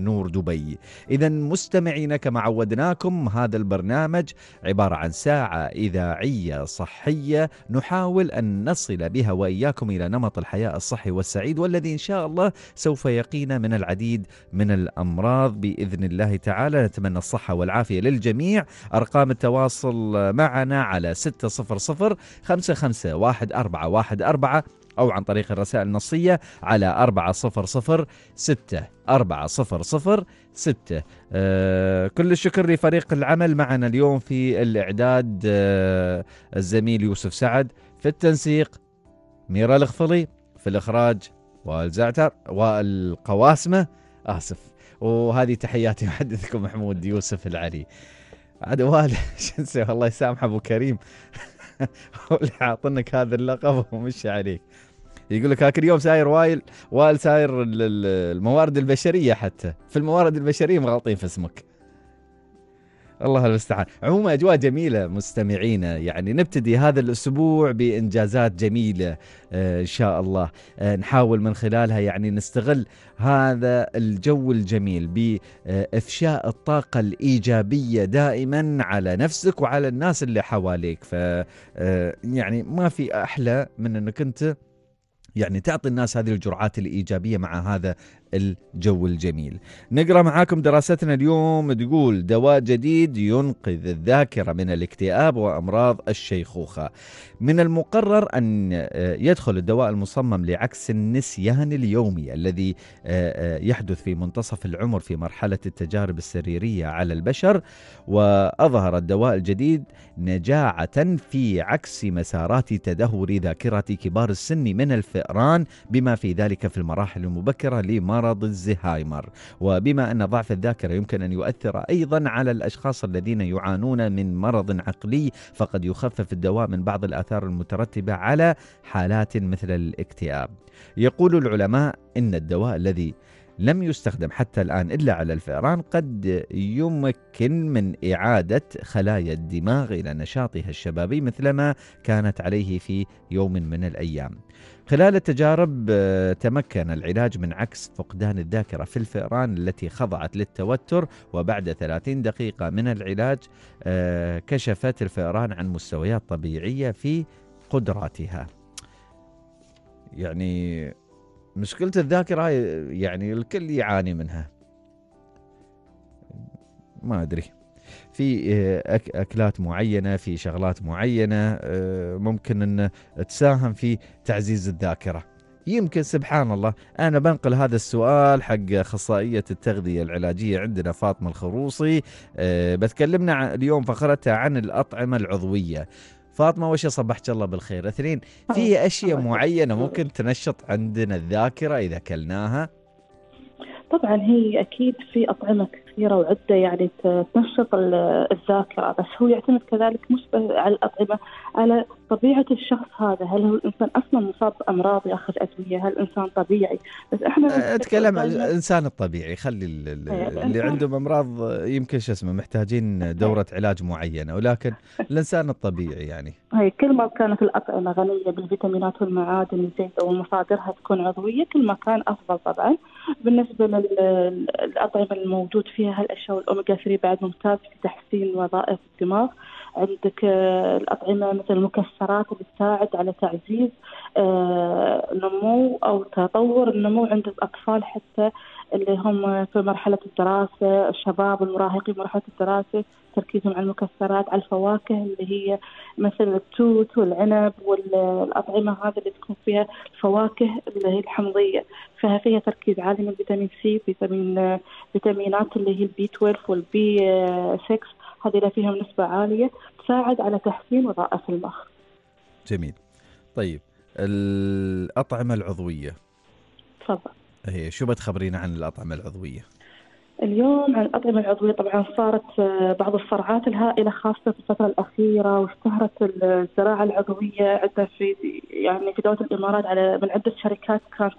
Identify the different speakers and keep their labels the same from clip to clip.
Speaker 1: نور دبي إذا مستمعينا كما عودناكم هذا البرنامج عبارة عن ساعة إذاعية صحية نحاول أن نصل بها وإياكم إلى نمط الحياة الصحي والسعيد والذي إن شاء الله سوف يقينا من العديد من الأمراض بإذن الله تعالى نتمنى الصحة والعافية للجميع أرقام التواصل معنا على 600 55 14 أو عن طريق الرسائل النصية على أربعة 6 صفر 6 آه كل الشكر لفريق العمل معنا اليوم في الإعداد آه الزميل يوسف سعد في التنسيق ميرا الغفلي في الإخراج والزعتر والقواسمة آسف وهذه تحياتي محدثكم محمود يوسف العلي عاد والد شو نسوي الله يسامح ابو كريم هو اللي عاطنك هذا اللقب ومشي عليك يقول لك هاك اليوم ساير وايل وايل ساير الموارد البشريه حتى في الموارد البشريه مغلطين في اسمك الله المستعان عموما اجواء جميله مستمعينا يعني نبتدي هذا الاسبوع بانجازات جميله آه، ان شاء الله آه، نحاول من خلالها يعني نستغل هذا الجو الجميل بافشاء الطاقه الايجابيه دائما على نفسك وعلى الناس اللي حواليك ف آه، يعني ما في احلى من انك انت يعني تعطي الناس هذه الجرعات الايجابيه مع هذا الجو الجميل نقرأ معاكم دراستنا اليوم تقول دواء جديد ينقذ الذاكرة من الاكتئاب وأمراض الشيخوخة من المقرر أن آه، يدخل الدواء المصمم لعكس النسيان اليومي الذي آه، آه، يحدث في منتصف العمر في مرحلة التجارب السريرية على البشر وأظهر الدواء الجديد نجاعة في عكس مسارات تدهور ذاكرة كبار السن من الفئران بما في ذلك في المراحل المبكرة لمرض مرض الزهايمر وبما أن ضعف الذاكرة يمكن أن يؤثر أيضا على الأشخاص الذين يعانون من مرض عقلي فقد يخفف الدواء من بعض الآثار المترتبة على حالات مثل الاكتئاب يقول العلماء إن الدواء الذي لم يستخدم حتى الآن إلا على الفئران قد يمكن من إعادة خلايا الدماغ إلى نشاطها الشبابي مثلما كانت عليه في يوم من الأيام خلال التجارب آه، تمكن العلاج من عكس فقدان الذاكرة في الفئران التي خضعت للتوتر وبعد 30 دقيقة من العلاج آه، كشفت الفئران عن مستويات طبيعية في قدراتها يعني مشكلة الذاكرة يعني الكل يعاني منها ما أدري في آه، اكلات معينه في شغلات معينه آه، ممكن ان تساهم في تعزيز الذاكره يمكن سبحان الله انا بنقل هذا السؤال حق اخصائيه التغذيه العلاجيه عندنا فاطمه الخروصي آه، بتكلمنا اليوم فقرتها عن الاطعمه العضويه فاطمه وش صبحت الله بالخير اثنين في اشياء معينه ممكن تنشط عندنا الذاكره اذا كلناها
Speaker 2: طبعا هي اكيد في اطعمه كثيره وعده يعني تنشط الذاكره بس هو يعتمد كذلك مش على الاطعمه على طبيعه الشخص هذا هل هو الانسان اصلا مصاب بامراض ياخذ ادويه هل انسان طبيعي بس احنا أه، اتكلم عن
Speaker 1: الانسان الطبيعي خلي إيه، اللي عندهم امراض يمكن شو اسمه محتاجين دوره علاج معينه ولكن الانسان الطبيعي يعني
Speaker 2: هي إيه، كل ما كانت الاطعمه غنيه بالفيتامينات والمعادن الزيت ومصادرها تكون عضويه كل ما كان افضل طبعا بالنسبه للاطعمه الموجود فيها هالاشياء والاوميجا 3 بعد ممتاز في تحسين وظائف الدماغ عندك آه، الأطعمة مثل المكسرات اللي تساعد على تعزيز آه، نمو أو تطور النمو عند الأطفال حتى اللي هم في مرحلة الدراسة الشباب المراهقين مرحلة الدراسة تركيزهم على المكسرات على الفواكه اللي هي مثل التوت والعنب والأطعمة هذه اللي تكون فيها الفواكه اللي هي الحمضية فيها فيها تركيز عالي من فيتامين سي فيتامين آه، فيتامينات اللي هي البي 12 والبي 6 اللي فيهم نسبة عالية تساعد على تحسين وظائف المخ
Speaker 1: جميل طيب الأطعمة العضوية تفضل هي شو بتخبرينا عن الأطعمة العضوية؟
Speaker 2: اليوم عن الأطعمة العضوية طبعا صارت آه، بعض الصرعات الهائلة خاصة في الفترة الأخيرة واشتهرت الزراعة العضوية عندنا في يعني في دولة الإمارات على من عدة شركات كانت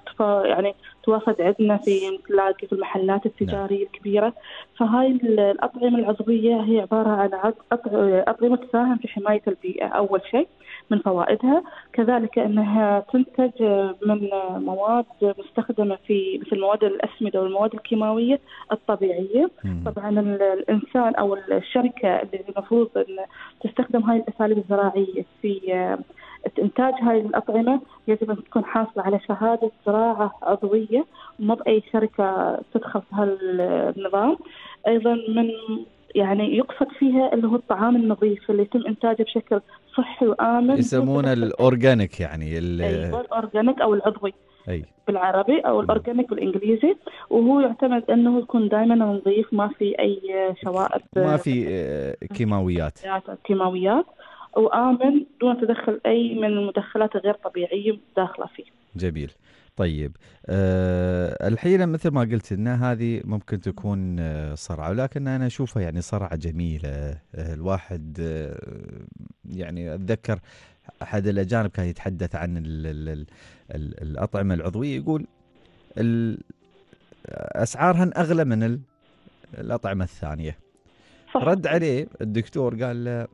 Speaker 2: يعني توافد عندنا في تلاقي في المحلات التجارية نعم. الكبيرة فهاي الأطعمة العضوية هي عبارة عن أطعمة تساهم في حماية البيئة أول شيء من فوائدها كذلك أنها تنتج من مواد مستخدمة في مثل مواد الأسمدة والمواد الكيماوية الطبيعية مم. طبعا الإنسان أو الشركة اللي المفروض أن تستخدم هاي الأساليب الزراعية في آه، انتاج هاي الاطعمه يجب ان تكون حاصله على شهاده زراعه عضويه مو باي شركه تدخل في هالنظام ايضا من يعني يقصد فيها اللي هو الطعام النظيف اللي يتم انتاجه بشكل صحي وامن يسمونه
Speaker 1: الاورجانيك يعني ايوه
Speaker 2: الاورجانيك او العضوي أي. بالعربي او الاورجانيك بالانجليزي وهو يعتمد انه يكون دائما نظيف ما في اي شوائب ما في
Speaker 1: آه، آه، كيماويات
Speaker 2: كيماويات وامن دون تدخل اي من المدخلات الغير طبيعيه داخله فيه
Speaker 1: جميل طيب أه الحين مثل ما قلت ان هذه ممكن تكون آه، صرعة ولكن انا اشوفها يعني صرعة جميلة آه، الواحد آه، يعني اتذكر احد الاجانب كان يتحدث عن الـ الـ الـ الـ الاطعمة العضوية يقول اسعارها اسعارهن اغلى من الاطعمة الثانية رد عليه الدكتور قال له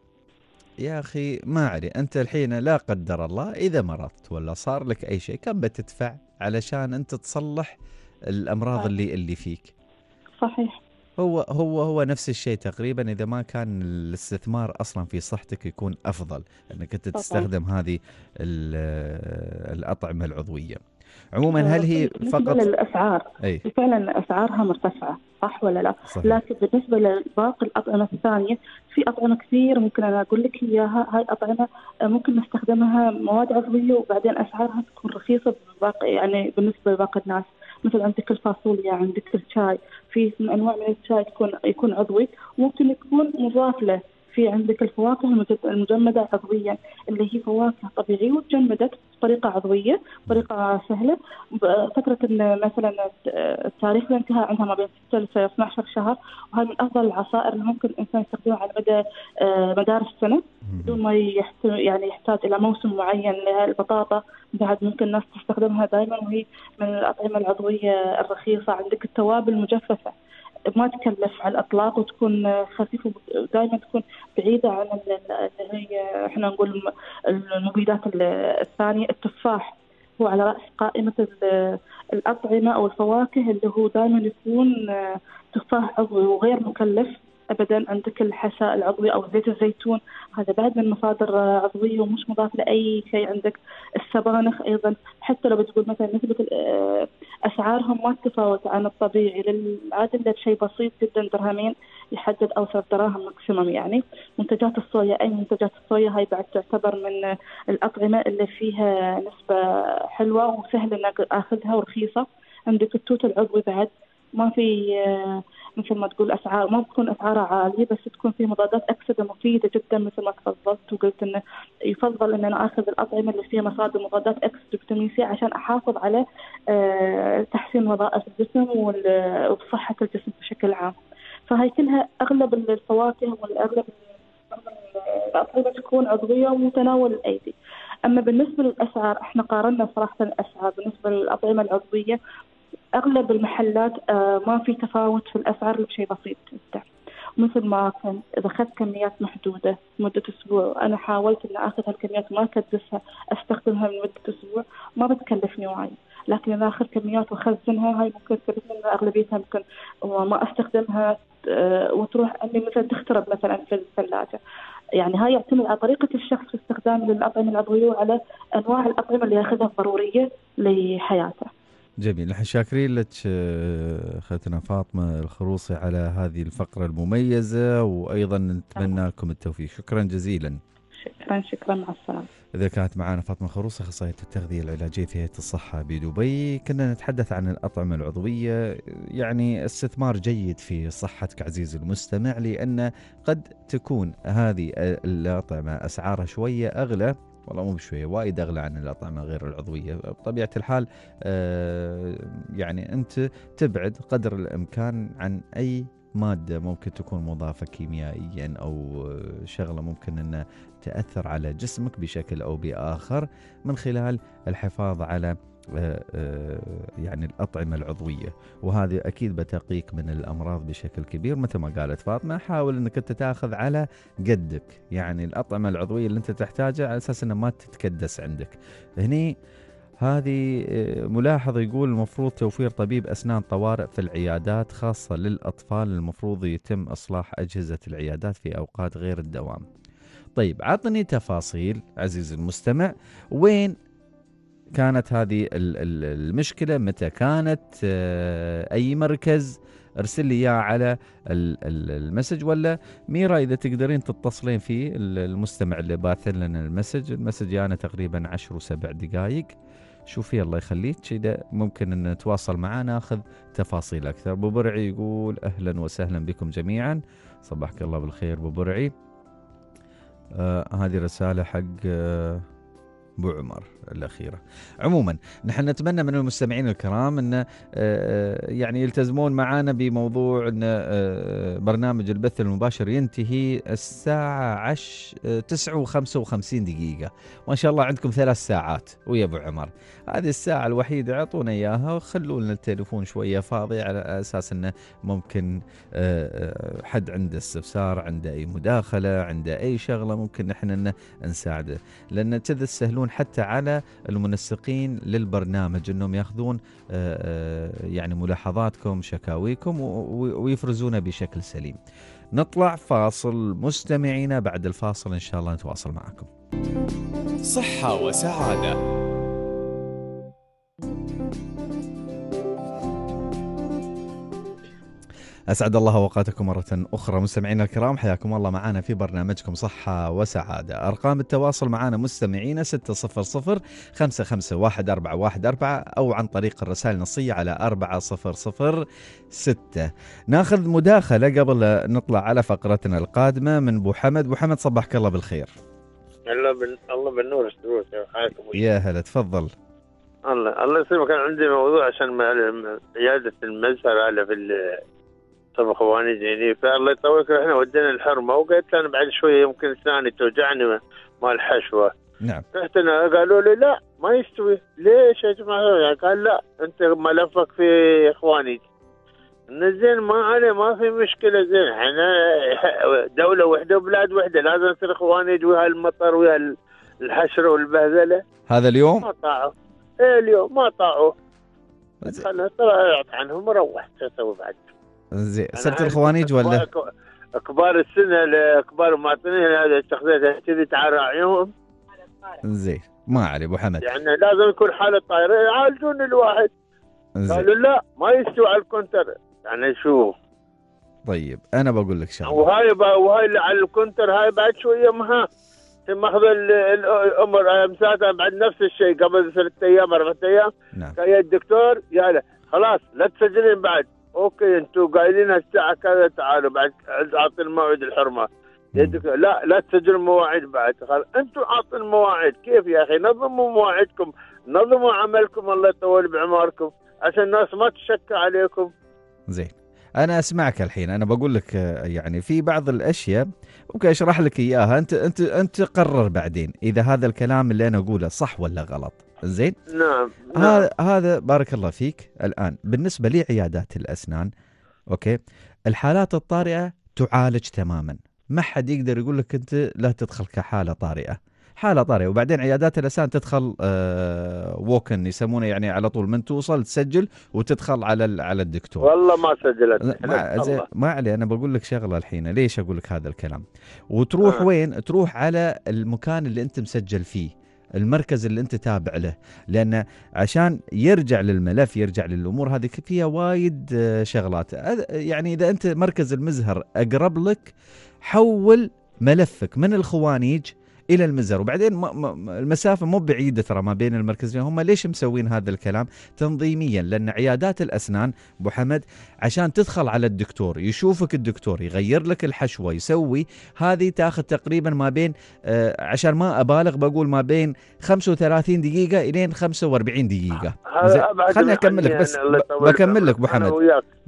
Speaker 1: يا اخي ما علي انت الحين لا قدر الله اذا مرضت ولا صار لك اي شيء كم بتدفع علشان انت تصلح الامراض اللي اللي فيك صحيح هو هو هو نفس الشيء تقريبا اذا ما كان الاستثمار اصلا في صحتك يكون افضل انك انت تستخدم هذه الاطعمه العضويه عموما هل هي آه، فقط
Speaker 2: للاسعار فعلا اسعارها مرتفعه صح ولا لا؟ صحيح. لكن بالنسبه لباقي الاطعمه الثانيه في اطعمه كثير ممكن انا اقول لك اياها هاي اطعمه آه، ممكن نستخدمها مواد عضويه وبعدين اسعارها تكون رخيصه باقي يعني بالنسبه لباقي الناس مثل عندك الفاصوليا عندك الشاي في انواع من الشاي تكون يكون عضوي وممكن يكون مضاف له في عندك الفواكه المجمدة عضويا اللي هي فواكه طبيعية وتجمدت بطريقة عضوية بطريقة سهلة فترة مثلا التاريخ الانتهاء عندها ما بين 6 ل 12 شهر وهذا من أفضل العصائر اللي ممكن الإنسان يستخدمها على مدى آه، مدار السنة بدون ما يعني يحتاج إلى موسم معين البطاطا بعد ممكن الناس تستخدمها دائما وهي من الأطعمة العضوية الرخيصة عندك التوابل المجففة ما تكلف على الاطلاق وتكون خفيفه ودائما تكون بعيده عن اللي هي احنا نقول المبيدات الثانيه التفاح هو على راس قائمه الاطعمه او الفواكه اللي هو دائما يكون تفاح عضوي وغير مكلف ابدا عندك الحساء العضوي او زيت الزيتون هذا بعد من مصادر عضويه ومش مضاف لاي شيء عندك السبانخ ايضا حتى لو بتقول مثلا نسبه آه، اسعارهم ما تتفاوت عن الطبيعي للعادل شيء بسيط جدا درهمين يحدد او ثلاث دراهم ماكسيموم يعني منتجات الصويا اي منتجات الصويا هاي بعد تعتبر من الاطعمه اللي فيها نسبه حلوه وسهل انك اخذها ورخيصه عندك التوت العضوي بعد ما في آه، مثل ما تقول اسعار ما بتكون اسعارها عاليه بس تكون في مضادات اكسده مفيده جدا مثل ما تفضلت وقلت انه يفضل ان انا اخذ الاطعمه اللي فيها مصادر مضادات اكسده فيتامين سي عشان احافظ على آه، تحسين وظائف الجسم وصحه الجسم بشكل عام. فهي كلها اغلب الفواكه والاغلب الأطعمة تكون عضوية ومتناول الأيدي أما بالنسبة للأسعار إحنا قارنا صراحة الأسعار بالنسبة للأطعمة العضوية اغلب المحلات آه، ما في تفاوت في الاسعار الا بشيء بسيط جدا مثل ما كان اذا اخذت كميات محدوده مده اسبوع وانا حاولت اني اخذ هالكميات ما اكدسها استخدمها لمده اسبوع ما بتكلفني وايد لكن اذا اخذ كميات واخزنها هاي ممكن تكلفني اغلبيتها ممكن ما استخدمها آه، وتروح اني مثلا تخترب مثلا في الثلاجه يعني هاي يعتمد على طريقه الشخص في استخدامه للاطعمه العضويه وعلى انواع الاطعمه اللي ياخذها ضروريه لحياته.
Speaker 1: جميل نحن شاكرين لك آه، اختنا فاطمه الخروصي على هذه الفقره المميزه وايضا نتمنى لكم التوفيق شكرا جزيلا
Speaker 2: شكرا شكرا مع السلامه
Speaker 1: إذا كانت معنا فاطمة خروص أخصائية التغذية العلاجية في هيئة الصحة بدبي كنا نتحدث عن الأطعمة العضوية يعني استثمار جيد في صحتك عزيزي المستمع لأن قد تكون هذه الأطعمة أسعارها شوية أغلى والله مو بشويه وايد اغلى عن الاطعمه غير العضويه بطبيعه الحال آه، يعني انت تبعد قدر الامكان عن اي ماده ممكن تكون مضافه كيميائيا او شغله ممكن ان تاثر على جسمك بشكل او باخر من خلال الحفاظ على آه، آه، يعني الأطعمة العضوية وهذه أكيد بتقيك من الأمراض بشكل كبير مثل ما قالت فاطمة حاول أنك أنت تاخذ على قدك يعني الأطعمة العضوية اللي أنت تحتاجها على أساس أنها ما تتكدس عندك هني هذه آه، ملاحظة يقول المفروض توفير طبيب أسنان طوارئ في العيادات خاصة للأطفال المفروض يتم إصلاح أجهزة العيادات في أوقات غير الدوام طيب عطني تفاصيل عزيزي المستمع وين كانت هذه المشكله متى كانت آه، اي مركز ارسل لي اياه على المسج ولا ميرا اذا تقدرين تتصلين في المستمع اللي باث لنا المسج المسج يعني تقريبا 10 وسبع دقائق شوفي الله يخليك اذا ممكن ان نتواصل معاه ناخذ تفاصيل اكثر ابو برعي يقول اهلا وسهلا بكم جميعا صباحك الله بالخير ابو برعي آه هذه رساله حق آه، ابو آه عمر الاخيره. عموما نحن نتمنى من المستمعين الكرام ان آه، آه، يعني يلتزمون معنا بموضوع ان آه، برنامج البث المباشر ينتهي الساعه 10 9 و55 دقيقه وان شاء الله عندكم ثلاث ساعات ويا ابو عمر هذه الساعه الوحيده اعطونا اياها وخلوا لنا التليفون شويه فاضي على اساس انه ممكن حد عنده استفسار عنده اي مداخله عنده اي شغله ممكن نحن نساعده لان كذا تسهلون حتى على المنسقين للبرنامج انهم ياخذون آه، آه، يعني ملاحظاتكم شكاويكم ويفرزونها بشكل سليم. نطلع فاصل مستمعينا بعد الفاصل ان شاء الله نتواصل معكم. صحه وسعاده اسعد الله اوقاتكم مره اخرى مستمعينا الكرام حياكم الله معنا في برنامجكم صحه وسعاده، ارقام التواصل معنا مستمعينا 600 551 414 او عن طريق الرسائل النصيه على 4006. ناخذ مداخله قبل نطلع على فقرتنا القادمه من ابو حمد، ابو حمد صبحك الله بالخير.
Speaker 3: الله الله بالنور السرور يا
Speaker 1: هلا تفضل.
Speaker 3: الله الله يسلمك كان عندي موضوع عشان عياده المزهر على في طب خواني زيني فالله يطولك احنا ودينا الحرمه وقلت انا بعد شويه يمكن ثاني توجعني مال الحشوه نعم رحت انا قالوا لي لا ما يستوي ليش يا جماعه يعني قال لا انت ملفك في اخواني زين ما عليه ما في مشكله زين احنا دوله وحده وبلاد وحده لازم نصير اخواني ويا المطر ويا الحشره والبهذله
Speaker 1: هذا اليوم؟ ما
Speaker 3: طاعوا ايه اليوم ما طاعوا خلنا طلعت عنهم وروحت اسوي بعد؟
Speaker 1: زين صرت الخوانيج ولا؟
Speaker 3: كبار السنه كبار المواطنين هذا استخدمتها كذي تعرى عيونهم
Speaker 1: زين ما علي ابو حمد
Speaker 3: يعني لازم يكون حاله طايره يعالجون الواحد قالوا لا ما يستوى على الكونتر يعني
Speaker 1: شو طيب انا بقول لك شغله
Speaker 3: وهاي وهاي اللي على الكونتر هاي بعد شويه مها ماخذ الامر امساتها آه، بعد نفس الشيء قبل ثلاث ايام اربع ايام نعم. يا الدكتور يا خلاص لا تسجلين بعد اوكي انتوا قايلين الساعه كذا تعالوا بعد اعطي موعد الحرمه يدك لا لا تسجل مواعيد بعد انتم اعطوا مواعيد كيف يا اخي نظموا مواعيدكم نظموا عملكم الله يطول بعماركم عشان الناس ما تشكى عليكم
Speaker 1: زين انا اسمعك الحين انا بقول لك آه، يعني في بعض الاشياء ممكن اشرح لك اياها انت انت انت قرر بعدين اذا هذا الكلام اللي انا اقوله صح ولا غلط زين نعم, نعم. هذا بارك الله فيك الان بالنسبه لعيادات الاسنان اوكي الحالات الطارئه تعالج تماما ما حد يقدر يقول لك انت لا تدخل كحاله طارئه حاله طارئه وبعدين عيادات الاسنان تدخل آه ووكن يسمونه يعني على طول من توصل تسجل وتدخل على على الدكتور والله ما سجلت ما, ما علي انا بقول لك شغله الحين ليش اقول لك هذا الكلام وتروح آه. وين تروح على المكان اللي انت مسجل فيه المركز اللي انت تابع له لان عشان يرجع للملف يرجع للامور هذه فيها وايد آه، شغلات يعني اذا انت مركز المزهر اقرب لك حول ملفك من الخوانيج الى المزر وبعدين المسافه مو بعيده ترى ما بين المركزين هم ليش مسوين هذا الكلام تنظيميا لان عيادات الاسنان ابو حمد عشان تدخل على الدكتور يشوفك الدكتور يغير لك الحشوه يسوي هذه تاخذ تقريبا ما بين آه، عشان ما ابالغ بقول ما بين 35 دقيقه الين 45 دقيقه آه، خليني اكمل لك بس بكمل لك ابو حمد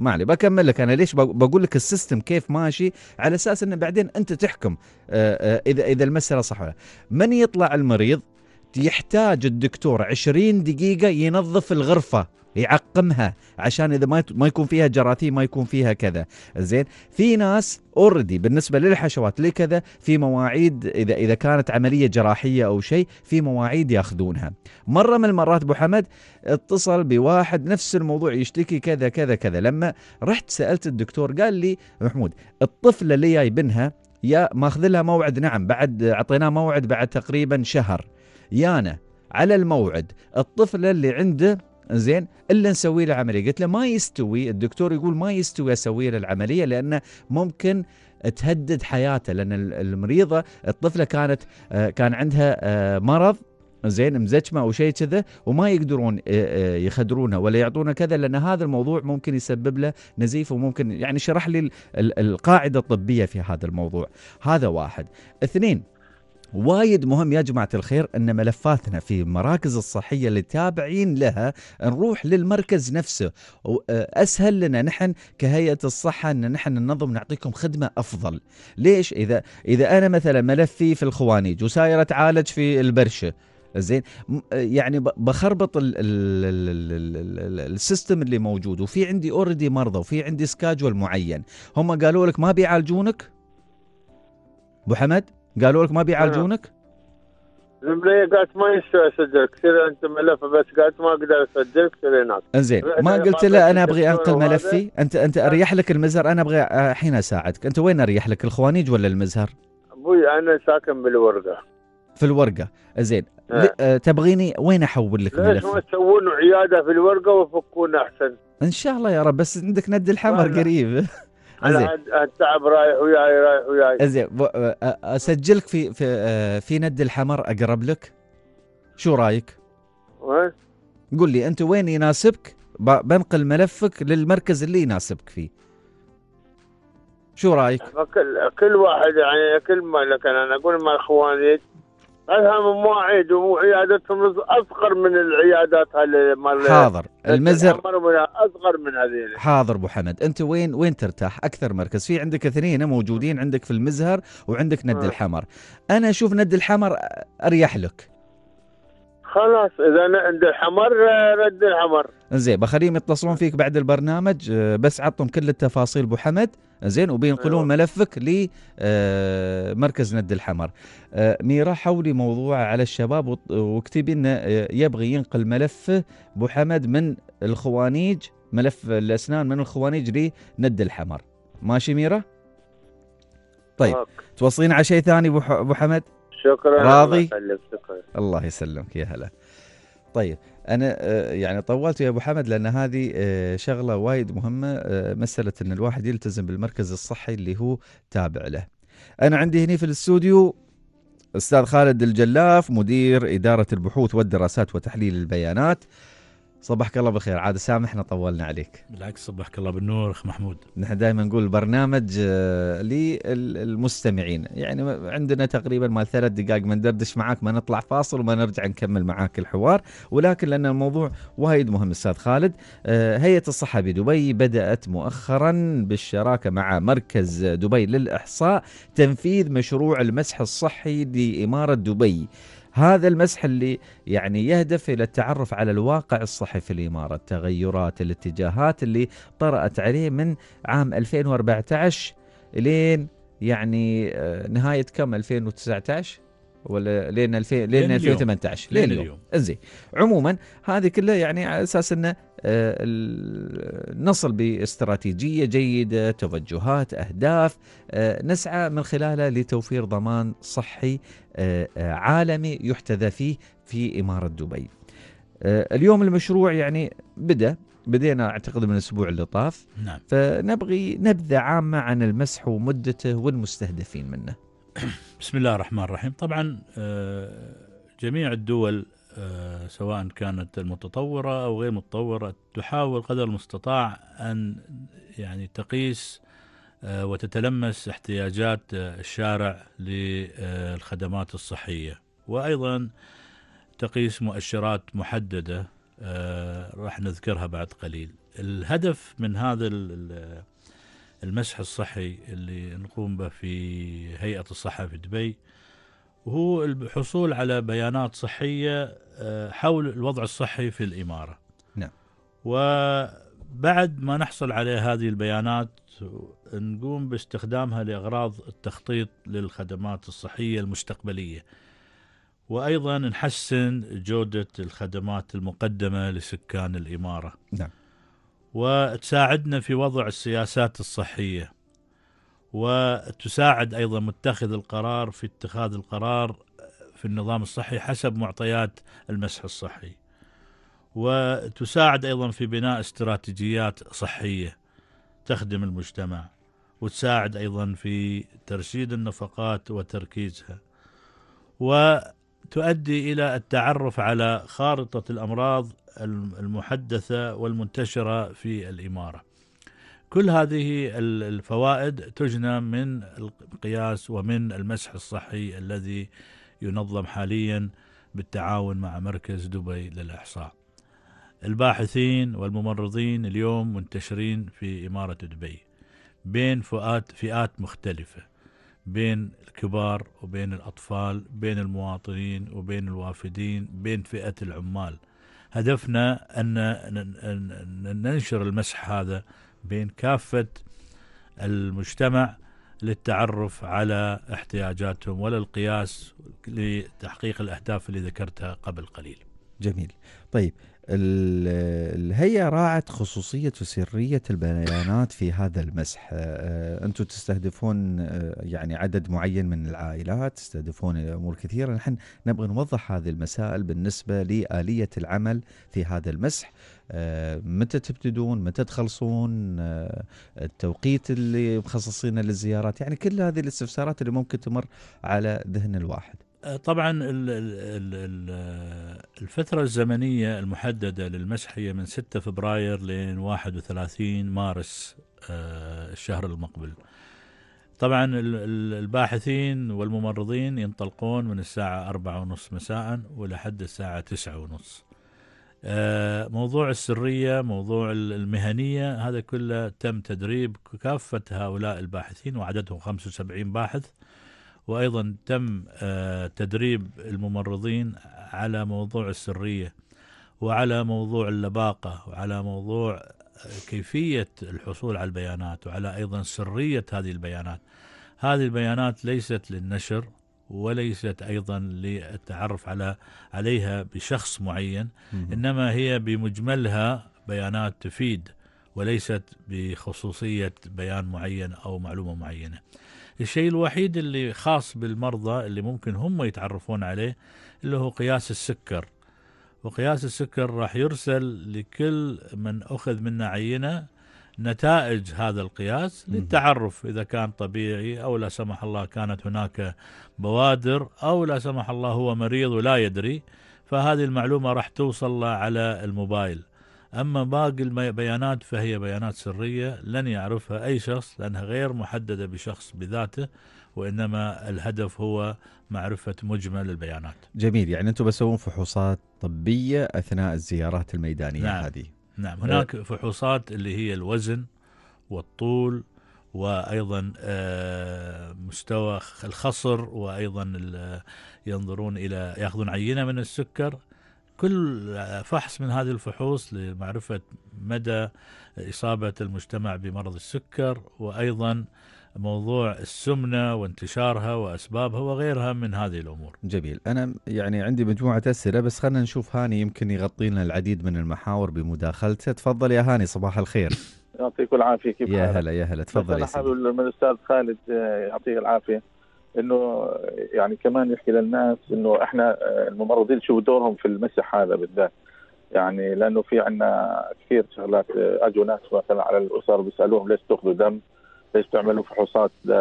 Speaker 1: ما عليه بكمل لك انا ليش بقول لك السيستم كيف ماشي على اساس انه بعدين انت تحكم آه، آه، اذا اذا المساله صح ولا من يطلع المريض يحتاج الدكتور 20 دقيقة ينظف الغرفة يعقمها عشان اذا ما ما يكون فيها جراثيم ما يكون فيها كذا زين في ناس اوريدي بالنسبه للحشوات لكذا في مواعيد اذا اذا كانت عمليه جراحيه او شيء في مواعيد ياخذونها مره من المرات ابو حمد اتصل بواحد نفس الموضوع يشتكي كذا كذا كذا لما رحت سالت الدكتور قال لي محمود الطفله اللي جاي بنها يا ماخذ لها موعد نعم بعد اعطيناه موعد بعد تقريبا شهر يانا على الموعد الطفل اللي عنده زين الا نسوي له عمليه قلت له ما يستوي الدكتور يقول ما يستوي اسوي له العمليه لانه ممكن تهدد حياته لان المريضه الطفله كانت آه، كان عندها آه، مرض زين مزجمه او شيء كذا وما يقدرون آه، يخدرونها ولا يعطونها كذا لان هذا الموضوع ممكن يسبب له نزيف وممكن يعني شرح لي القاعده الطبيه في هذا الموضوع هذا واحد اثنين وايد مهم يا جماعه الخير ان ملفاتنا في المراكز الصحيه اللي تابعين لها نروح للمركز نفسه اسهل لنا نحن كهيئه الصحه ان نحن ننظم نعطيكم خدمه افضل ليش اذا اذا انا مثلا ملفي في الخوانيج وساير اتعالج في البرشه زين يعني بخربط السيستم اللي موجود وفي عندي اوريدي مرضى وفي عندي سكاجول معين هم قالوا لك ما بيعالجونك ابو حمد قالوا لك ما بيعالجونك؟
Speaker 3: البلايه نعم. قالت ما يستوي اسجل سير انت ملف بس قالت ما اقدر اسجل كثير هناك انزين ما قلت له انا ابغي انقل ملفي
Speaker 1: انت انت نعم. اريح لك المزهر انا ابغي آه، الحين اساعدك انت وين اريح لك الخوانيج ولا المزهر؟
Speaker 3: ابوي انا ساكن بالورقه
Speaker 1: في الورقه زين نعم. أه. تبغيني وين احول لك ليش ما
Speaker 3: تسوون عياده في الورقه وفكونا احسن
Speaker 1: ان شاء الله يا رب بس عندك ند الحمر قريب زين
Speaker 3: التعب رايح وياي رايح وياي زين
Speaker 1: اسجلك في في في ند الحمر اقرب لك شو رايك؟ وين؟ قول لي انت وين يناسبك بنقل ملفك للمركز اللي يناسبك فيه شو رايك؟
Speaker 3: كل كل واحد يعني كل ما لك انا اقول ما اخواني الهم مواعيد وعيادتهم اصغر من العيادات مال حاضر المزر اصغر من هذه
Speaker 1: حاضر ابو حمد انت وين وين ترتاح اكثر مركز في عندك اثنين موجودين عندك في المزهر وعندك ند آه. الحمر انا اشوف ند الحمر اريح لك
Speaker 3: خلاص اذا عند الحمر رد الحمر
Speaker 1: زين بخليهم يتصلون فيك بعد البرنامج آه، بس عطهم كل التفاصيل ابو حمد زين وبينقلون أيوة. ملفك لمركز آه، ند الحمر آه، ميرا حولي موضوع على الشباب واكتبي انه يبغي ينقل ملفه ابو حمد من الخوانيج ملف الاسنان من الخوانيج لند الحمر ماشي ميرا طيب توصلين على شيء ثاني ابو حمد شكرا راضي الله شكرا الله يسلمك يا هلا طيب انا آه، يعني طولت يا ابو حمد لان هذه آه، شغله وايد مهمه آه، مساله ان الواحد يلتزم بالمركز الصحي اللي هو تابع له. انا عندي هنا في الاستوديو استاذ خالد الجلاف مدير اداره البحوث والدراسات وتحليل البيانات صبحك الله بالخير عاد سامحنا طولنا عليك
Speaker 4: بالعكس صبحك الله بالنور اخ محمود
Speaker 1: نحن دائما نقول برنامج آه، للمستمعين يعني عندنا تقريبا ما ثلاث دقائق ما ندردش معاك ما نطلع فاصل وما نرجع نكمل معاك الحوار ولكن لان الموضوع وايد مهم استاذ خالد آه، هيئه الصحه بدبي بدات مؤخرا بالشراكه مع مركز دبي للاحصاء تنفيذ مشروع المسح الصحي لاماره دبي هذا المسح اللي يعني يهدف الى التعرف على الواقع الصحي في الاماره، التغيرات، الاتجاهات اللي طرات عليه من عام 2014 لين يعني آه، نهايه كم 2019 ولا لين 2000 لين 2018 لين اليوم, انزين زين عموما هذه كلها يعني على اساس انه آه، نصل باستراتيجيه جيده توجهات اهداف آه، نسعى من خلالها لتوفير ضمان صحي آه، عالمي يحتذى فيه في اماره دبي اليوم المشروع يعني بدا بدينا اعتقد من الاسبوع اللي طاف نعم. فنبغي نبذه عامه عن المسح ومدته والمستهدفين منه بسم الله الرحمن
Speaker 4: الرحيم طبعا آه، جميع الدول آه، سواء كانت المتطورة أو غير متطورة تحاول قدر المستطاع أن يعني تقيس آه، وتتلمس احتياجات الشارع للخدمات الصحية وأيضا تقيس مؤشرات محددة راح نذكرها بعد قليل الهدف من هذا المسح الصحي اللي نقوم به في هيئة الصحة في دبي وهو الحصول على بيانات صحية آه، حول الوضع الصحي في الإمارة نعم وبعد ما نحصل على هذه البيانات نقوم باستخدامها لأغراض التخطيط للخدمات الصحية المستقبلية وأيضا نحسن جودة الخدمات المقدمة لسكان الإمارة نعم وتساعدنا في وضع السياسات الصحيه وتساعد ايضا متخذ القرار في اتخاذ القرار في النظام الصحي حسب معطيات المسح الصحي وتساعد ايضا في بناء استراتيجيات صحيه تخدم المجتمع وتساعد ايضا في ترشيد النفقات وتركيزها وتؤدي الى التعرف على خارطه الامراض المحدثة والمنتشرة في الإمارة كل هذه الفوائد تجنى من القياس ومن المسح الصحي الذي ينظم حاليا بالتعاون مع مركز دبي للإحصاء الباحثين والممرضين اليوم منتشرين في إمارة دبي بين فئات, فئات مختلفة بين الكبار وبين الأطفال بين المواطنين وبين الوافدين بين فئة العمال هدفنا أن ننشر المسح هذا بين كافة المجتمع للتعرف على احتياجاتهم ولا القياس لتحقيق الأهداف اللي ذكرتها قبل قليل
Speaker 1: جميل طيب هي راعت خصوصية وسرية البيانات في هذا المسح آه، آه، أنتم تستهدفون آه، يعني عدد معين من العائلات تستهدفون أمور كثيرة نحن نبغى نوضح هذه المسائل بالنسبة لآلية العمل في هذا المسح متى تبتدون متى تخلصون التوقيت اللي مخصصينه للزيارات يعني كل هذه الاستفسارات اللي ممكن تمر على ذهن الواحد
Speaker 4: طبعا الفترة الزمنية المحددة للمسحية من 6 فبراير لين 31 مارس آه، الشهر المقبل طبعا الباحثين والممرضين ينطلقون من الساعة أربعة ونصف مساء ولحد الساعة تسعة ونصف آه، موضوع السرية موضوع المهنية هذا كله تم تدريب كافة هؤلاء الباحثين وعددهم 75 باحث وأيضا تم آه، تدريب الممرضين على موضوع السرية وعلى موضوع اللباقة وعلى موضوع آه، كيفية الحصول على البيانات وعلى أيضا سرية هذه البيانات هذه البيانات ليست للنشر وليست ايضا للتعرف على عليها بشخص معين انما هي بمجملها بيانات تفيد وليست بخصوصيه بيان معين او معلومه معينه. الشيء الوحيد اللي خاص بالمرضى اللي ممكن هم يتعرفون عليه اللي هو قياس السكر وقياس السكر راح يرسل لكل من أخذ منه عينة نتائج هذا القياس للتعرف إذا كان طبيعي أو لا سمح الله كانت هناك بوادر أو لا سمح الله هو مريض ولا يدري فهذه المعلومة راح توصل على الموبايل أما باقي البيانات فهي بيانات سرية لن يعرفها أي شخص لأنها غير محددة بشخص بذاته وإنما الهدف هو معرفة مجمل البيانات
Speaker 1: جميل يعني أنتم بسوون فحوصات طبية أثناء الزيارات الميدانية نعم. هذه
Speaker 4: نعم أه. هناك فحوصات اللي هي الوزن والطول وايضا آه، مستوى الخصر وايضا ينظرون الى ياخذون عينه من السكر كل فحص من هذه الفحوص لمعرفة مدى إصابة المجتمع بمرض السكر وأيضا موضوع السمنة وانتشارها وأسبابها وغيرها من هذه الأمور
Speaker 1: جميل أنا يعني عندي مجموعة أسئلة بس خلنا نشوف هاني يمكن يغطي لنا العديد من المحاور بمداخلته تفضل يا هاني صباح الخير
Speaker 5: يعطيك العافية كيف يا هلا
Speaker 1: يا هلا تفضل يا حابب
Speaker 5: من الأستاذ خالد آه، يعطيه العافية انه يعني كمان يحكي للناس انه احنا آه، الممرضين شو دورهم في المسح هذا بالذات يعني لانه في عندنا كثير شغلات آه، اجوا ناس مثلا على الاسر بيسالوهم ليش تاخذوا دم؟ ليش تعملوا فحوصات آه,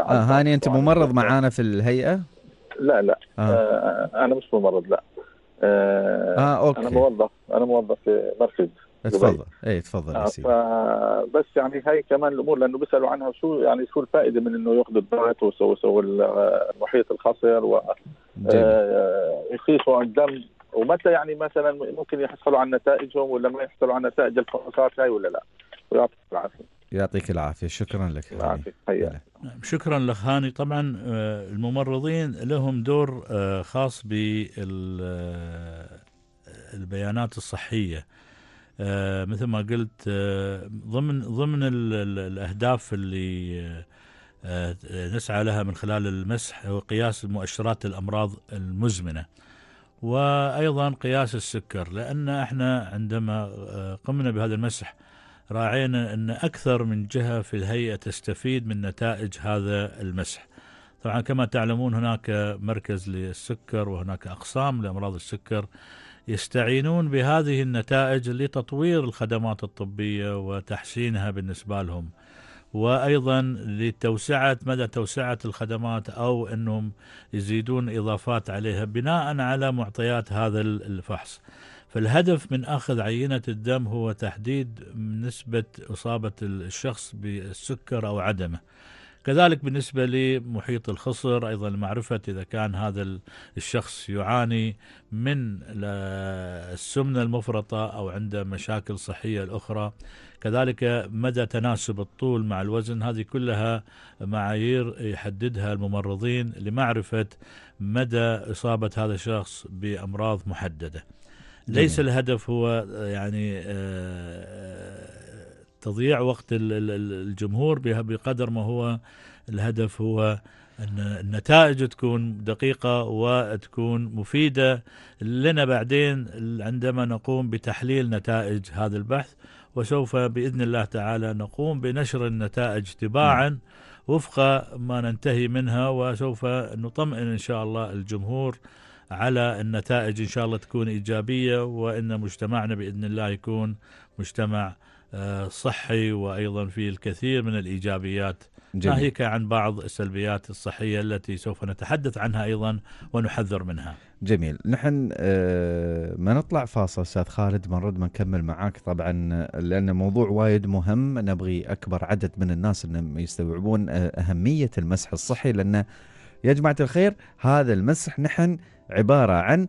Speaker 5: آه،
Speaker 1: هاني انت ممرض معانا في الهيئه؟ لا لا آه. آه
Speaker 5: انا مش ممرض لا آه, آه أوكي. انا موظف انا موظف في مركز
Speaker 1: تفضل اي تفضل
Speaker 5: آه بس يعني هاي كمان الامور لانه بيسالوا عنها شو يعني شو الفائده من انه ياخذوا ويسوي سو المحيط الخصر و آه، يخيصوا الدم ومتى يعني مثلا ممكن يحصلوا على نتائجهم ولا ما يحصلوا على نتائج الفحوصات هاي ولا لا ويعطيك العافيه
Speaker 1: يعطيك العافيه شكرا لك العافيه
Speaker 5: نعم،
Speaker 4: شكرا لك هاني طبعا آه، الممرضين لهم دور آه، خاص بالبيانات الصحيه آه، مثل ما قلت آه، ضمن ضمن الاهداف اللي آه، نسعى لها من خلال المسح وقياس مؤشرات الامراض المزمنه وايضا قياس السكر لان احنا عندما قمنا بهذا المسح راعينا ان اكثر من جهه في الهيئه تستفيد من نتائج هذا المسح. طبعا كما تعلمون هناك مركز للسكر وهناك اقسام لامراض السكر يستعينون بهذه النتائج لتطوير الخدمات الطبية وتحسينها بالنسبة لهم وايضا لتوسعه مدى توسعه الخدمات او انهم يزيدون اضافات عليها بناء على معطيات هذا الفحص. فالهدف من اخذ عينه الدم هو تحديد نسبه اصابه الشخص بالسكر او عدمه. كذلك بالنسبة لمحيط الخصر أيضا معرفة إذا كان هذا الشخص يعاني من السمنة المفرطة أو عنده مشاكل صحية الأخرى كذلك مدى تناسب الطول مع الوزن هذه كلها معايير يحددها الممرضين لمعرفة مدى إصابة هذا الشخص بأمراض محددة ليس الهدف هو آه، يعني آه، تضييع وقت الجمهور بقدر ما هو الهدف هو أن النتائج تكون دقيقة وتكون مفيدة لنا بعدين عندما نقوم بتحليل نتائج هذا البحث وسوف بإذن الله تعالى نقوم بنشر النتائج تباعا نعم. وفق ما ننتهي منها وسوف نطمئن إن شاء الله الجمهور على النتائج إن شاء الله تكون إيجابية وإن مجتمعنا بإذن الله يكون مجتمع آه، صحي وايضا فيه الكثير من الايجابيات ناهيك عن بعض السلبيات الصحيه التي سوف نتحدث عنها ايضا ونحذر منها.
Speaker 1: جميل، نحن آه، ما نطلع فاصل استاذ خالد بنرد بنكمل معاك طبعا لان موضوع وايد مهم نبغي اكبر عدد من الناس انهم يستوعبون آه، اهميه المسح الصحي لان يا جماعه الخير هذا المسح نحن عباره عن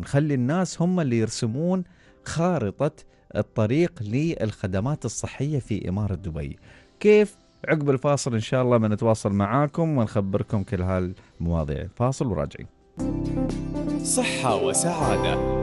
Speaker 1: نخلي الناس هم اللي يرسمون خارطة الطريق للخدمات الصحية في إمارة دبي كيف عقب الفاصل إن شاء الله بنتواصل معاكم ونخبركم كل هالمواضيع فاصل وراجعين صحة وسعادة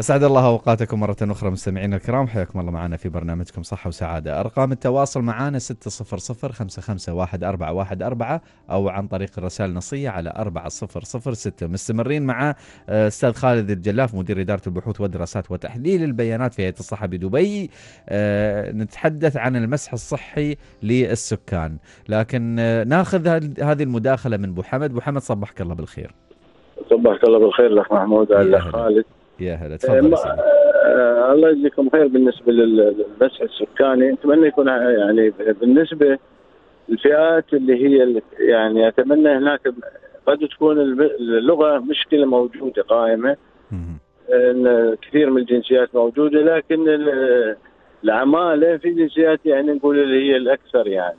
Speaker 1: أسعد الله أوقاتكم مرة أخرى مستمعينا الكرام حياكم الله معنا في برنامجكم صحة وسعادة أرقام التواصل معنا 600 551 أو عن طريق الرسائل النصية على 4006 مستمرين مع آه، أستاذ خالد الجلاف مدير إدارة البحوث والدراسات وتحليل البيانات في هيئة الصحة بدبي آه، نتحدث عن المسح الصحي للسكان لكن آه، ناخذ هذه المداخلة من أبو حمد أبو حمد صبحك الله بالخير
Speaker 5: صبحك الله بالخير الأخ محمود الأخ خالد إيه، يا هلا تفضل آه الله يجزيكم خير بالنسبه للمسح السكاني اتمنى يكون يعني بالنسبه للفئات اللي هي يعني اتمنى هناك قد تكون اللغه مشكله موجوده قائمه ان كثير من الجنسيات موجوده لكن العماله في جنسيات يعني نقول اللي هي الاكثر يعني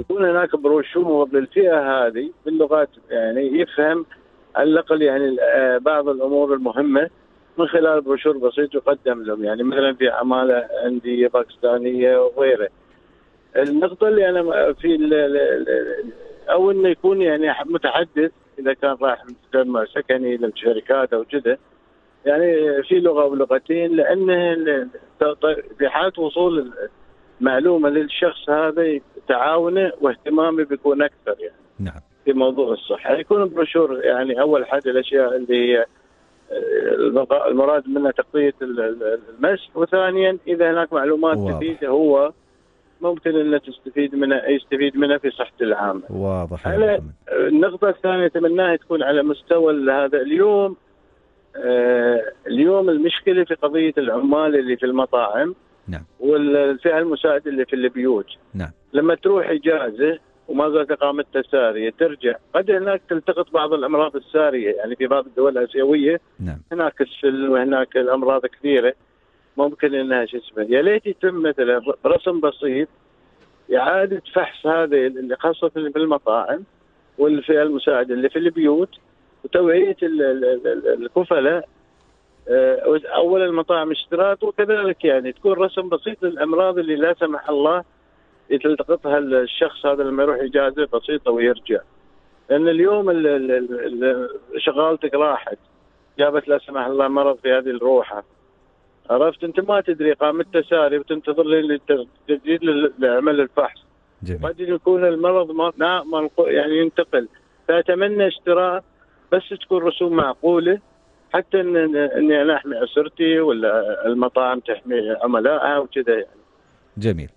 Speaker 5: يكون هناك بروشور للفئه هذه باللغات يعني يفهم على الاقل يعني آه، بعض الامور المهمه من خلال بروشور بسيط يقدم لهم يعني مثلا في عماله انديه باكستانيه وغيره النقطه اللي انا في او انه يكون يعني متحدث اذا كان رايح سكني للشركات او كذا يعني في لغه ولغتين لان في حاله وصول معلومه للشخص هذا تعاونه واهتمامه بيكون اكثر يعني نعم في موضوع الصحه يكون البروشور يعني اول حاجه الاشياء اللي هي المراد منها تغطيه المسح وثانيا اذا هناك معلومات تفيده هو ممكن انه تستفيد منها يستفيد منها في صحه العامه.
Speaker 2: واضح على
Speaker 5: النقطه الثانيه اتمناها تكون على مستوى هذا اليوم آه اليوم المشكله في قضيه العمال اللي في المطاعم نعم والفئه المساعده اللي في البيوت نعم لما تروح اجازه وما زالت اقامتها ساريه ترجع قد هناك تلتقط بعض الامراض الساريه يعني في بعض الدول الاسيويه نعم. هناك السل وهناك الامراض كثيره ممكن انها شو اسمه يا ليت يتم مثلا برسم بسيط اعاده فحص هذه اللي خاصه في المطاعم والفئه المساعده اللي في البيوت وتوعيه الكفلاء آه، اولا المطاعم اشتراط وكذلك يعني تكون رسم بسيط للامراض اللي لا سمح الله يلتقطها الشخص هذا لما يروح اجازه بسيطه ويرجع. لان اليوم شغالتك راحت جابت لا سمح الله مرض في هذه الروحه عرفت انت ما تدري قامت تساري وتنتظر تجديد لعمل الفحص قد يكون المرض ما يعني ينتقل فاتمنى اشتراء بس تكون رسوم معقوله حتى اني انا احمي اسرتي ولا المطاعم تحمي عملائها وكذا يعني جميل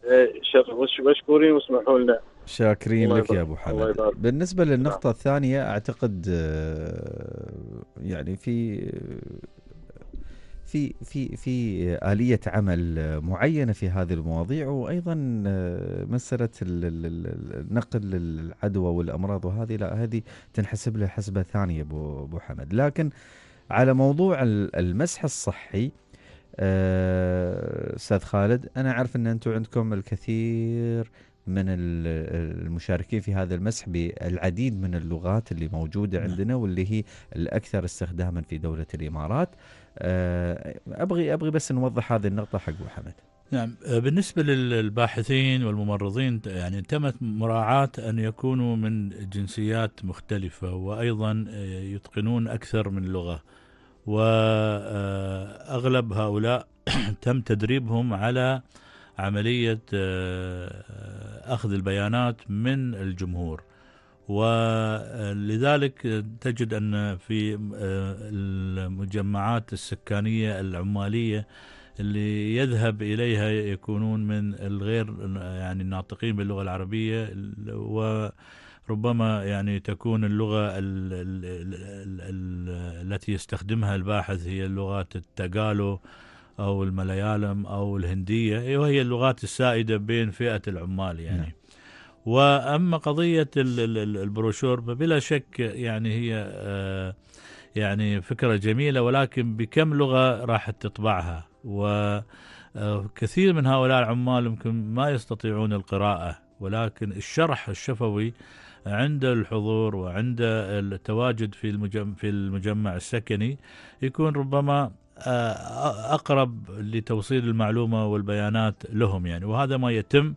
Speaker 5: مشكورين إيه، واسمحوا لنا
Speaker 1: شاكرين لك يا ابو حمد بالنسبه نعم. للنقطه الثانيه اعتقد آه، يعني في آه، في في في آلية عمل معينة في هذه المواضيع وأيضا آه، مسألة النقل العدوى والأمراض وهذه لا هذه تنحسب لها حسبة ثانية أبو حمد لكن على موضوع المسح الصحي آه، استاذ خالد انا اعرف ان انتم عندكم الكثير من المشاركين في هذا المسح بالعديد من اللغات اللي موجوده نعم. عندنا واللي هي الاكثر استخداما في دوله الامارات آه، ابغي ابغي بس نوضح هذه النقطه حق ابو حمد
Speaker 4: نعم آه، بالنسبة للباحثين والممرضين يعني تمت مراعاة أن يكونوا من جنسيات مختلفة وأيضا يتقنون أكثر من لغة وأغلب هؤلاء تم تدريبهم على عملية آه، آه، أخذ البيانات من الجمهور ولذلك تجد أن في آه، المجمعات السكانية العمالية اللي يذهب إليها يكونون من الغير يعني الناطقين باللغة العربية و ربما يعني تكون اللغة التي يستخدمها الباحث هي لغات التقالو أو الملايالم أو الهندية وهي اللغات السائدة بين فئة العمال يعني نعم. واما قضيه البروشور فبلا شك يعني هي آه، يعني فكره جميله ولكن بكم لغه راح تطبعها وكثير آه، من هؤلاء العمال يمكن ما يستطيعون القراءه ولكن الشرح الشفوي عند الحضور وعند التواجد في المجمع, في المجمع السكني يكون ربما آه، اقرب لتوصيل المعلومه والبيانات لهم يعني وهذا ما يتم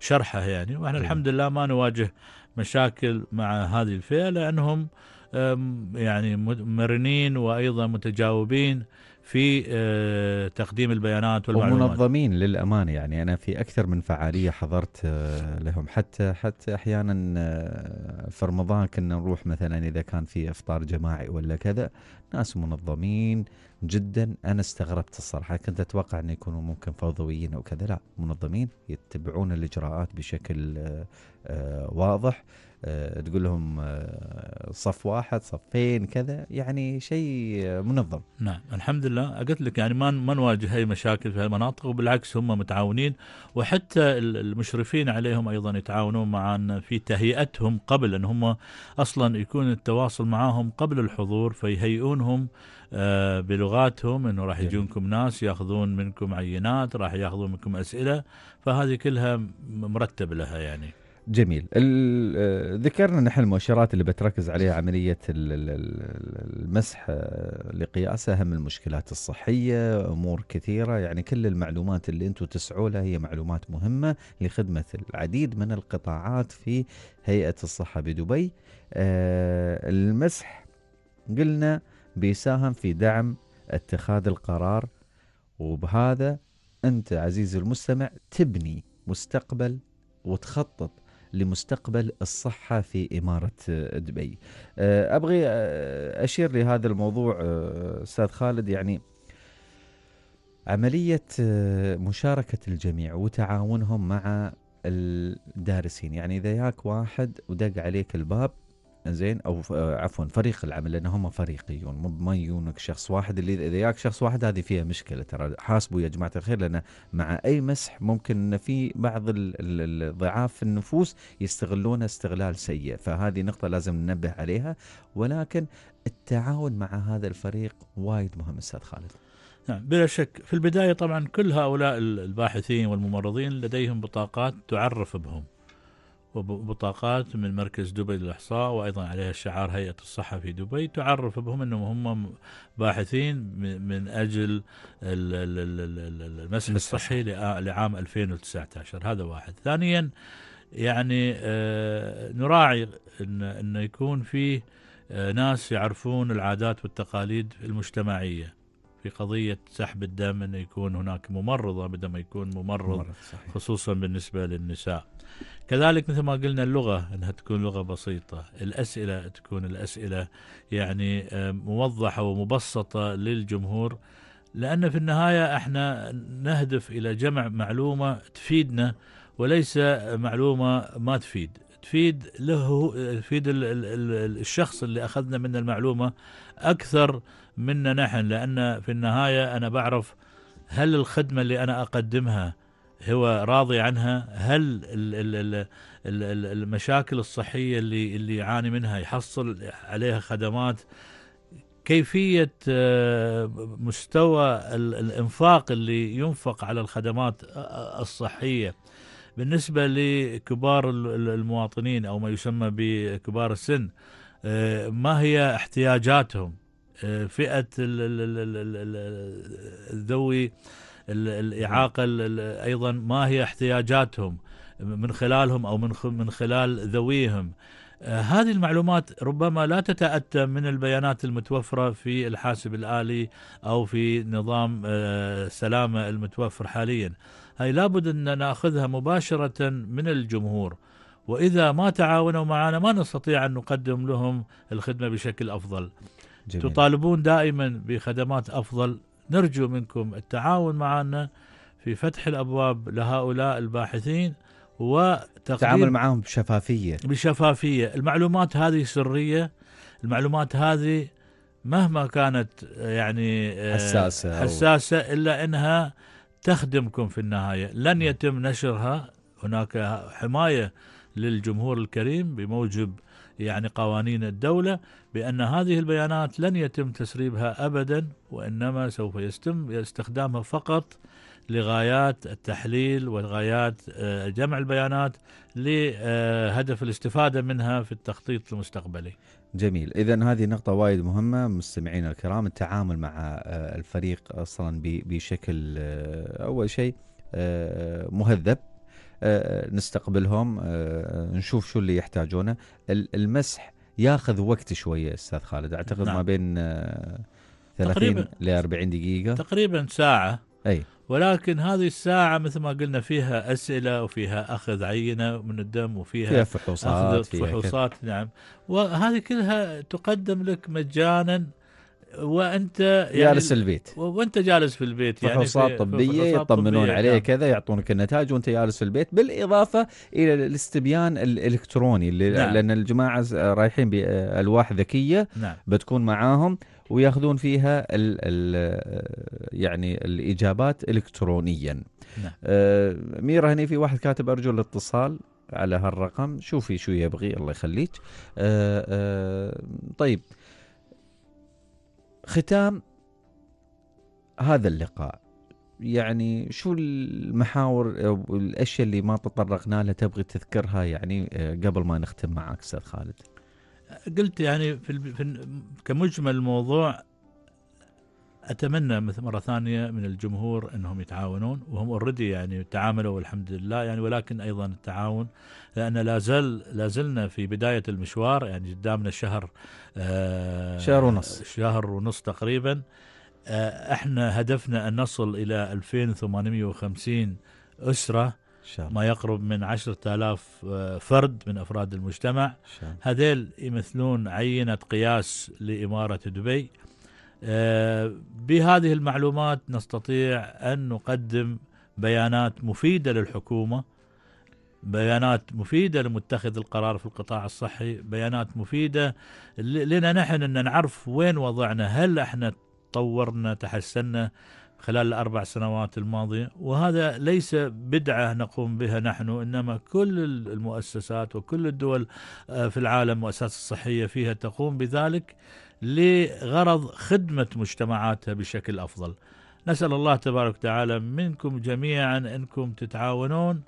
Speaker 4: شرحه يعني واحنا الحمد لله ما نواجه مشاكل مع هذه الفئه لانهم يعني مرنين وايضا متجاوبين في آه، تقديم البيانات والمعلومات
Speaker 1: ومنظمين للأمانة يعني أنا في أكثر من فعالية حضرت آه، لهم حتى حتى أحيانا آه، في رمضان كنا نروح مثلا إذا كان في إفطار جماعي ولا كذا ناس منظمين جدا أنا استغربت الصراحة كنت أتوقع أن يكونوا ممكن فوضويين أو كذا لا منظمين يتبعون الإجراءات بشكل واضح آه، تقول لهم آه، صف واحد صفين كذا يعني شيء منظم نعم الحمد
Speaker 4: لله قلت لك يعني ما ما نواجه اي مشاكل في هالمناطق وبالعكس هم متعاونين وحتى المشرفين عليهم ايضا يتعاونون معنا في تهيئتهم قبل ان هم اصلا يكون التواصل معاهم قبل الحضور فيهيئونهم آه، بلغاتهم انه راح يجونكم ناس ياخذون منكم عينات راح ياخذون منكم اسئله فهذه كلها مرتب لها يعني
Speaker 1: جميل آه، ذكرنا نحن المؤشرات اللي بتركز عليها عملية المسح آه، لقياسها أهم المشكلات الصحية أمور كثيرة يعني كل المعلومات اللي أنتم تسعوا لها هي معلومات مهمة لخدمة العديد من القطاعات في هيئة الصحة بدبي آه، المسح قلنا بيساهم في دعم اتخاذ القرار وبهذا أنت عزيزي المستمع تبني مستقبل وتخطط لمستقبل الصحة في إمارة دبي آه، أبغي آه، أشير لهذا الموضوع آه، أستاذ خالد يعني عملية مشاركة الجميع وتعاونهم مع الدارسين يعني إذا ياك واحد ودق عليك الباب زين او آه، عفوا فريق العمل لان هم فريقيون مو ما يجونك شخص واحد اللي اذا ياك شخص واحد هذه فيها مشكله ترى حاسبوا يا جماعه الخير لان مع اي مسح ممكن ان في بعض الضعاف في النفوس يستغلونها استغلال سيء فهذه نقطه لازم ننبه عليها ولكن التعاون مع هذا الفريق وايد مهم استاذ خالد
Speaker 4: نعم بلا شك في البداية طبعا كل هؤلاء الباحثين والممرضين لديهم بطاقات تعرف بهم وبطاقات من مركز دبي للإحصاء وأيضا عليها شعار هيئة الصحة في دبي تعرف بهم أنهم هم باحثين من أجل المسح الصحي لعام 2019 هذا واحد ثانيا يعني آه، نراعي أن, أن يكون فيه آه، ناس يعرفون العادات والتقاليد المجتمعيه في قضية سحب الدم أنه يكون هناك ممرضة بدل ما يكون ممرض, ممرض صحيح. خصوصا بالنسبة للنساء كذلك مثل ما قلنا اللغة أنها تكون لغة بسيطة الأسئلة تكون الأسئلة يعني آه، موضحة ومبسطة للجمهور لأن في النهاية احنا نهدف إلى جمع معلومة تفيدنا وليس معلومة ما تفيد تفيد له تفيد الشخص اللي أخذنا منه المعلومة أكثر منا نحن لأن في النهاية أنا بعرف هل الخدمة اللي أنا أقدمها هو راضي عنها هل المشاكل الصحية اللي اللي يعاني منها يحصل عليها خدمات كيفية آه، مستوى الإنفاق اللي ينفق على الخدمات آه، آه، الصحية بالنسبة لكبار المواطنين أو ما يسمى بكبار السن ما هي احتياجاتهم فئه ذوي الاعاقه ايضا ما هي احتياجاتهم من خلالهم او من من خلال ذويهم آه، هذه المعلومات ربما لا تتأتى من البيانات المتوفرة في الحاسب الآلي أو في نظام السلامة آه، المتوفر حاليا هاي لابد أن نأخذها مباشرة من الجمهور وإذا ما تعاونوا معنا ما نستطيع أن نقدم لهم الخدمة بشكل أفضل جميل. تطالبون دائما بخدمات افضل نرجو منكم التعاون معنا في فتح الابواب لهؤلاء الباحثين وتقديم التعامل معهم بشفافيه بشفافيه المعلومات هذه سريه المعلومات هذه مهما كانت يعني حساسه حساسه أو... الا انها تخدمكم في النهايه لن نعم. يتم نشرها هناك حمايه للجمهور الكريم بموجب يعني قوانين الدوله بأن هذه البيانات لن يتم تسريبها أبدا وإنما سوف يتم استخدامها فقط لغايات التحليل وغايات آه، جمع البيانات لهدف آه، الاستفادة منها في التخطيط المستقبلي
Speaker 1: جميل إذا هذه نقطة وايد مهمة مستمعينا الكرام التعامل مع آه، الفريق أصلا بشكل أول شيء مهذب نستقبلهم نشوف شو اللي يحتاجونه المسح ياخذ وقت شويه استاذ خالد اعتقد نعم. ما بين 30 ل 40 دقيقه تقريبا
Speaker 4: ساعه اي ولكن هذه الساعة مثل ما قلنا فيها أسئلة وفيها أخذ عينة من الدم وفيها فيها فحوصات أخذ فحوصات فيها نعم وهذه كلها تقدم لك مجانا وانت يعني جالس البيت وانت جالس في البيت يعني فحوصات طبيه يطمنون عليه نعم.
Speaker 1: كذا يعطونك النتائج وانت جالس في البيت بالاضافه الى الاستبيان الالكتروني اللي نعم. لان الجماعه رايحين بالواح ذكيه نعم. بتكون معاهم وياخذون فيها الـ الـ يعني الاجابات الكترونيا نعم. آه ميرا هني في واحد كاتب ارجو الاتصال على هالرقم شوفي شو يبغي الله يخليك آه آه طيب ختام هذا اللقاء يعني شو المحاور او الاشياء اللي ما تطرقنا لها تبغي تذكرها يعني آه، قبل ما نختم معك استاذ خالد؟
Speaker 4: قلت يعني في كمجمل الموضوع اتمنى مثل مره ثانيه من الجمهور انهم يتعاونون وهم اوريدي يعني تعاملوا والحمد لله يعني ولكن ايضا التعاون لان لا زال لا زلنا في بدايه المشوار يعني قدامنا شهر آه، شهر ونص شهر ونص تقريبا آه، احنا هدفنا ان نصل الى 2850 اسره ما يقرب من 10000 آه، فرد من افراد المجتمع هذيل يمثلون عينه قياس لاماره دبي آه، بهذه المعلومات نستطيع أن نقدم بيانات مفيدة للحكومة بيانات مفيدة لمتخذ القرار في القطاع الصحي بيانات مفيدة لنا نحن أن نعرف وين وضعنا هل احنا تطورنا تحسنا خلال الأربع سنوات الماضية وهذا ليس بدعة نقوم بها نحن إنما كل المؤسسات وكل الدول آه، في العالم مؤسسات الصحية فيها تقوم بذلك لغرض خدمة مجتمعاتها بشكل أفضل نسأل الله تبارك وتعالى منكم جميعا أنكم تتعاونون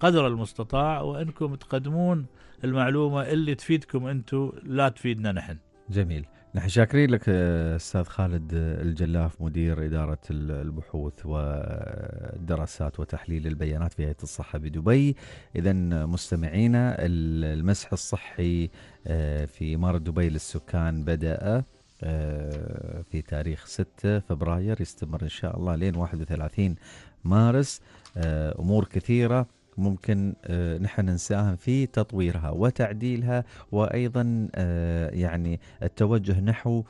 Speaker 4: قدر المستطاع وأنكم تقدمون المعلومة اللي تفيدكم أنتم لا تفيدنا نحن
Speaker 1: جميل نحن شاكرين لك آه، استاذ خالد آه، الجلاف مدير اداره البحوث والدراسات وتحليل البيانات في هيئه الصحه بدبي اذا مستمعينا المسح الصحي آه، في اماره دبي للسكان بدا في تاريخ 6 فبراير يستمر ان شاء الله لين 31 مارس امور كثيره ممكن آه، نحن نساهم في تطويرها وتعديلها وايضا آه، يعني التوجه نحو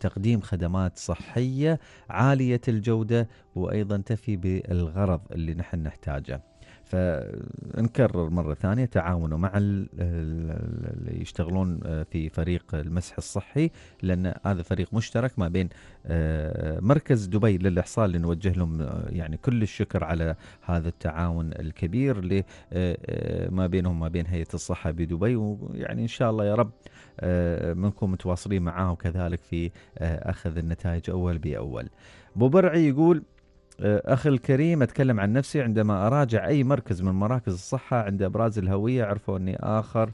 Speaker 1: تقديم خدمات صحيه عاليه الجوده وايضا تفي بالغرض اللي نحن نحتاجه. فنكرر مرة ثانية تعاونوا مع اللي يشتغلون آه، في فريق المسح الصحي لأن هذا فريق مشترك ما بين آه، مركز دبي للإحصاء اللي نوجه لهم آه، يعني كل الشكر على هذا التعاون الكبير اللي ما بينهم ما بين هيئة الصحة بدبي ويعني إن شاء الله يا رب منكم متواصلين معاهم كذلك في أخذ النتائج أول بأول بو برعي يقول آه، أخي الكريم أتكلم عن نفسي عندما أراجع أي مركز من مراكز الصحة عند إبراز الهوية عرفوا أني آخر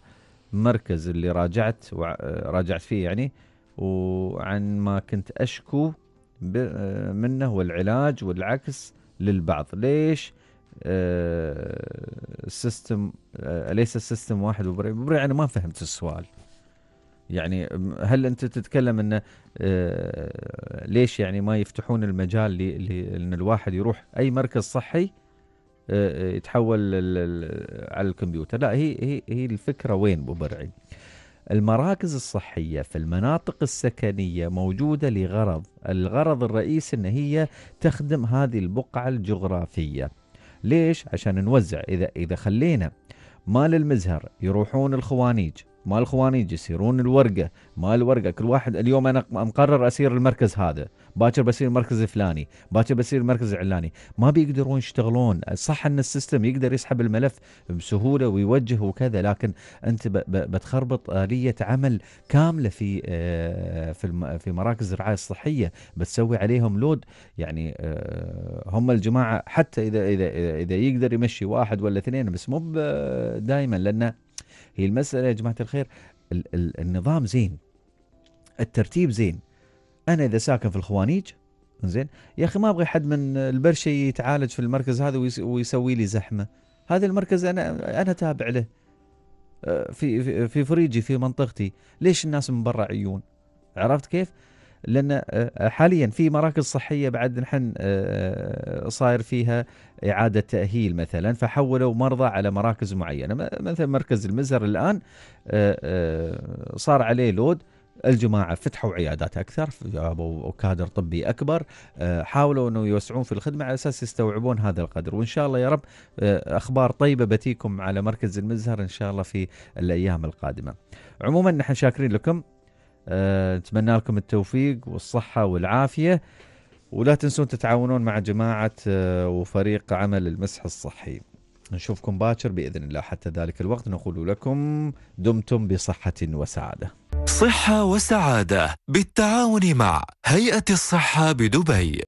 Speaker 1: مركز اللي راجعت آه، راجعت فيه يعني وعن ما كنت أشكو آه، منه والعلاج والعكس للبعض ليش السيستم أليس السيستم واحد وبريء ببريء أنا ما فهمت السؤال يعني هل انت تتكلم انه آه، ليش يعني ما يفتحون المجال ان الواحد يروح اي مركز صحي آه، آه، يتحول على الكمبيوتر لا هي هي هي الفكره وين ابو برعي المراكز الصحية في المناطق السكنية موجودة لغرض الغرض الرئيسي أن هي تخدم هذه البقعة الجغرافية ليش؟ عشان نوزع إذا, إذا خلينا مال المزهر يروحون الخوانيج مال خواني جسيرون الورقه ما الورقه كل واحد اليوم انا مقرر اسير المركز هذا باكر بصير المركز الفلاني باكر بصير المركز العلاني ما بيقدرون يشتغلون صح ان السيستم يقدر يسحب الملف بسهوله ويوجه وكذا لكن انت بتخربط اليه عمل كامله في آه، في في مراكز الرعايه الصحيه بتسوي عليهم لود يعني آه، هم الجماعه حتى اذا اذا اذا, إذا يقدر يمشي واحد ولا اثنين بس مو دائما لان هي المساله يا جماعه الخير النظام زين الترتيب زين انا اذا ساكن في الخوانيج زين يا اخي ما ابغى حد من البرشه يتعالج في المركز هذا ويسوي لي زحمه هذا المركز انا انا تابع له أه، في في فريجي في منطقتي ليش الناس من برا عيون عرفت كيف لان أه، حاليا في مراكز صحيه بعد نحن أه، صاير فيها اعاده تاهيل مثلا فحولوا مرضى على مراكز معينه مثلا مركز المزهر الان صار عليه لود الجماعه فتحوا عيادات اكثر جابوا كادر طبي اكبر آه، حاولوا انه يوسعون في الخدمه على اساس يستوعبون هذا القدر وان شاء الله يا رب آه، اخبار طيبه بتيكم على مركز المزهر ان شاء الله في الايام القادمه. عموما نحن شاكرين لكم آه، نتمنى لكم التوفيق والصحه والعافيه ولا تنسون تتعاونون مع جماعه وفريق عمل المسح الصحي. نشوفكم باكر باذن الله حتى ذلك الوقت نقول لكم دمتم بصحه وسعاده.
Speaker 2: صحه وسعاده بالتعاون مع هيئه الصحه بدبي.